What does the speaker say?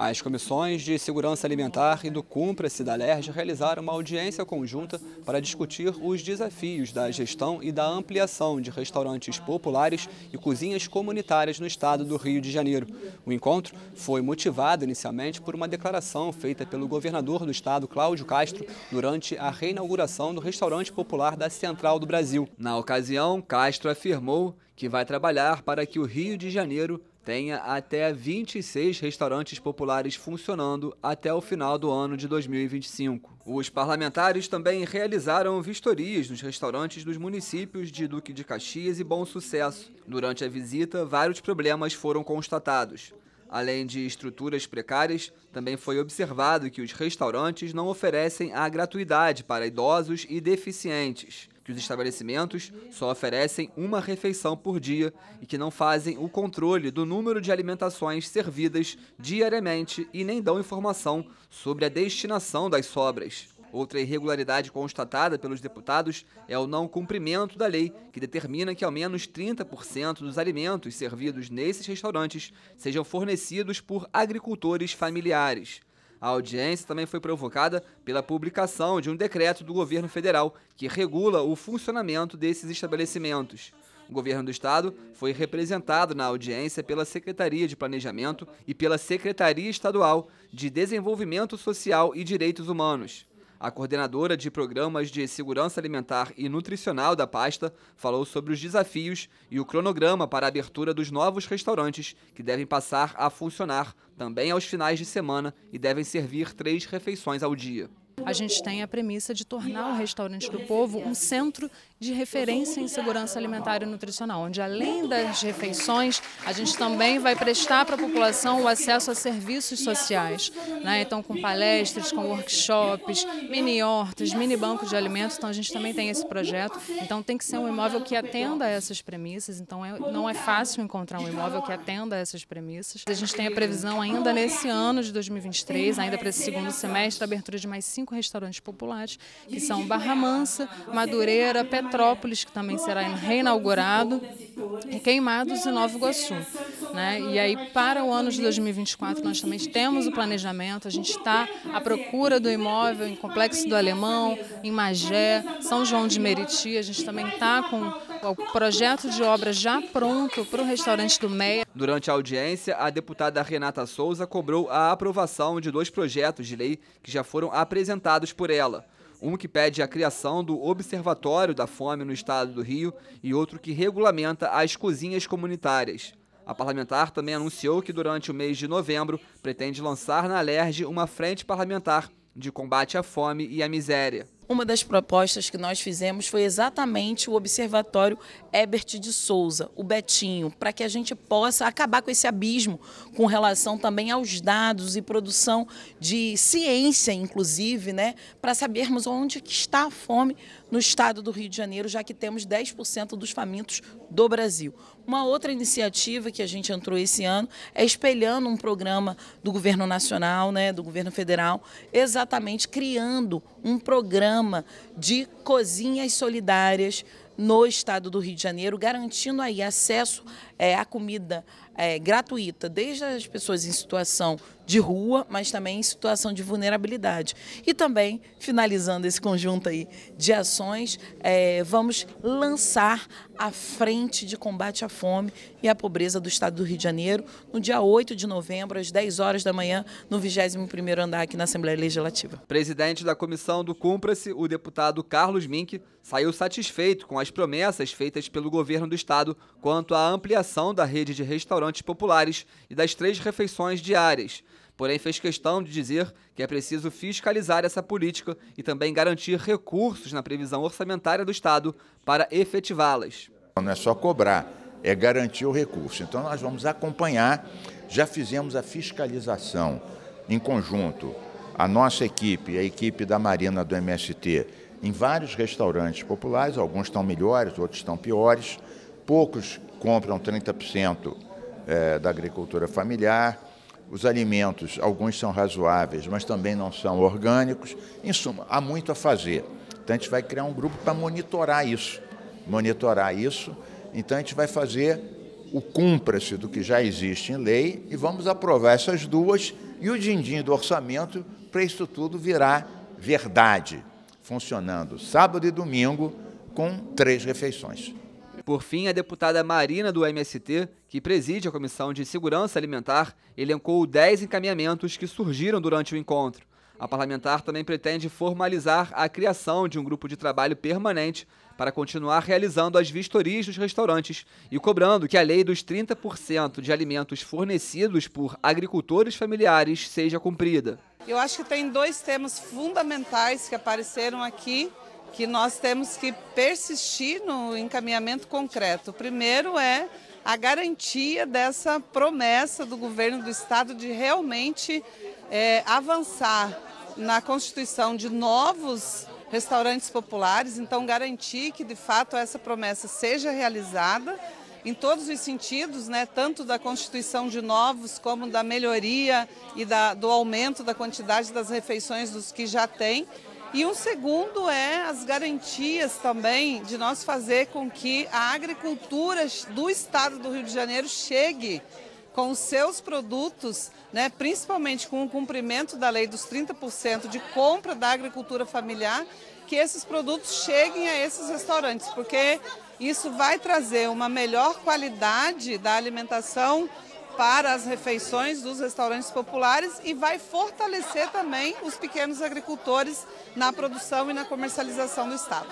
As comissões de Segurança Alimentar e do Cumpra-se da LERJ realizaram uma audiência conjunta para discutir os desafios da gestão e da ampliação de restaurantes populares e cozinhas comunitárias no estado do Rio de Janeiro. O encontro foi motivado inicialmente por uma declaração feita pelo governador do estado, Cláudio Castro, durante a reinauguração do restaurante popular da Central do Brasil. Na ocasião, Castro afirmou que vai trabalhar para que o Rio de Janeiro tenha até 26 restaurantes populares funcionando até o final do ano de 2025. Os parlamentares também realizaram vistorias nos restaurantes dos municípios de Duque de Caxias e Bom Sucesso. Durante a visita, vários problemas foram constatados. Além de estruturas precárias, também foi observado que os restaurantes não oferecem a gratuidade para idosos e deficientes que os estabelecimentos só oferecem uma refeição por dia e que não fazem o controle do número de alimentações servidas diariamente e nem dão informação sobre a destinação das sobras. Outra irregularidade constatada pelos deputados é o não cumprimento da lei, que determina que ao menos 30% dos alimentos servidos nesses restaurantes sejam fornecidos por agricultores familiares. A audiência também foi provocada pela publicação de um decreto do governo federal que regula o funcionamento desses estabelecimentos. O governo do estado foi representado na audiência pela Secretaria de Planejamento e pela Secretaria Estadual de Desenvolvimento Social e Direitos Humanos. A coordenadora de programas de segurança alimentar e nutricional da pasta falou sobre os desafios e o cronograma para a abertura dos novos restaurantes, que devem passar a funcionar também aos finais de semana e devem servir três refeições ao dia. A gente tem a premissa de tornar o Restaurante do Povo um centro de referência em segurança alimentar e nutricional, onde além das refeições, a gente também vai prestar para a população o acesso a serviços sociais, né? então com palestras, com workshops, mini hortas, mini bancos de alimentos, então a gente também tem esse projeto, então tem que ser um imóvel que atenda a essas premissas, então é, não é fácil encontrar um imóvel que atenda a essas premissas. A gente tem a previsão ainda nesse ano de 2023, ainda para esse segundo semestre, a abertura de mais cinco restaurantes populares, que são Barra Mansa, Madureira, Petrópolis, Petrópolis, que também será reinaugurado, é Queimados e Nova Iguaçu. Né? E aí, para o ano de 2024, nós também temos o planejamento, a gente está à procura do imóvel em Complexo do Alemão, em Magé, São João de Meriti, a gente também está com o projeto de obra já pronto para o restaurante do Meia. Durante a audiência, a deputada Renata Souza cobrou a aprovação de dois projetos de lei que já foram apresentados por ela um que pede a criação do Observatório da Fome no Estado do Rio e outro que regulamenta as cozinhas comunitárias. A parlamentar também anunciou que durante o mês de novembro pretende lançar na Alerj uma frente parlamentar de combate à fome e à miséria. Uma das propostas que nós fizemos foi exatamente o Observatório Ebert de Souza, o Betinho, para que a gente possa acabar com esse abismo com relação também aos dados e produção de ciência, inclusive, né, para sabermos onde está a fome no estado do Rio de Janeiro, já que temos 10% dos famintos do Brasil. Uma outra iniciativa que a gente entrou esse ano é espelhando um programa do governo nacional, né, do governo federal, exatamente criando um programa programa de cozinhas solidárias no estado do Rio de Janeiro, garantindo aí acesso é, à comida é, gratuita, desde as pessoas em situação de rua, mas também em situação de vulnerabilidade. E também, finalizando esse conjunto aí de ações, é, vamos lançar a Frente de Combate à Fome e à Pobreza do Estado do Rio de Janeiro, no dia 8 de novembro, às 10 horas da manhã, no 21º andar aqui na Assembleia Legislativa. Presidente da comissão do Cumpra-se, o deputado Carlos Mink, saiu satisfeito com as promessas feitas pelo governo do Estado quanto à ampliação da rede de restaurantes restaurantes populares e das três refeições diárias. Porém, fez questão de dizer que é preciso fiscalizar essa política e também garantir recursos na previsão orçamentária do Estado para efetivá-las. Não é só cobrar, é garantir o recurso. Então, nós vamos acompanhar. Já fizemos a fiscalização em conjunto, a nossa equipe, a equipe da Marina do MST, em vários restaurantes populares, alguns estão melhores, outros estão piores, poucos compram 30% é, da agricultura familiar. Os alimentos, alguns são razoáveis, mas também não são orgânicos. Em suma, há muito a fazer. Então, a gente vai criar um grupo para monitorar isso. Monitorar isso. Então, a gente vai fazer o cumpra-se do que já existe em lei e vamos aprovar essas duas e o din-din do orçamento para isso tudo virar verdade, funcionando sábado e domingo com três refeições. Por fim, a deputada Marina do MST, que preside a Comissão de Segurança Alimentar, elencou 10 encaminhamentos que surgiram durante o encontro. A parlamentar também pretende formalizar a criação de um grupo de trabalho permanente para continuar realizando as vistorias dos restaurantes e cobrando que a lei dos 30% de alimentos fornecidos por agricultores familiares seja cumprida. Eu acho que tem dois temas fundamentais que apareceram aqui que nós temos que persistir no encaminhamento concreto. O primeiro é a garantia dessa promessa do governo do estado de realmente é, avançar na constituição de novos restaurantes populares, então garantir que de fato essa promessa seja realizada em todos os sentidos, né, tanto da constituição de novos como da melhoria e da, do aumento da quantidade das refeições dos que já têm e um segundo é as garantias também de nós fazer com que a agricultura do estado do Rio de Janeiro chegue com os seus produtos, né, principalmente com o cumprimento da lei dos 30% de compra da agricultura familiar, que esses produtos cheguem a esses restaurantes, porque isso vai trazer uma melhor qualidade da alimentação para as refeições dos restaurantes populares e vai fortalecer também os pequenos agricultores na produção e na comercialização do Estado.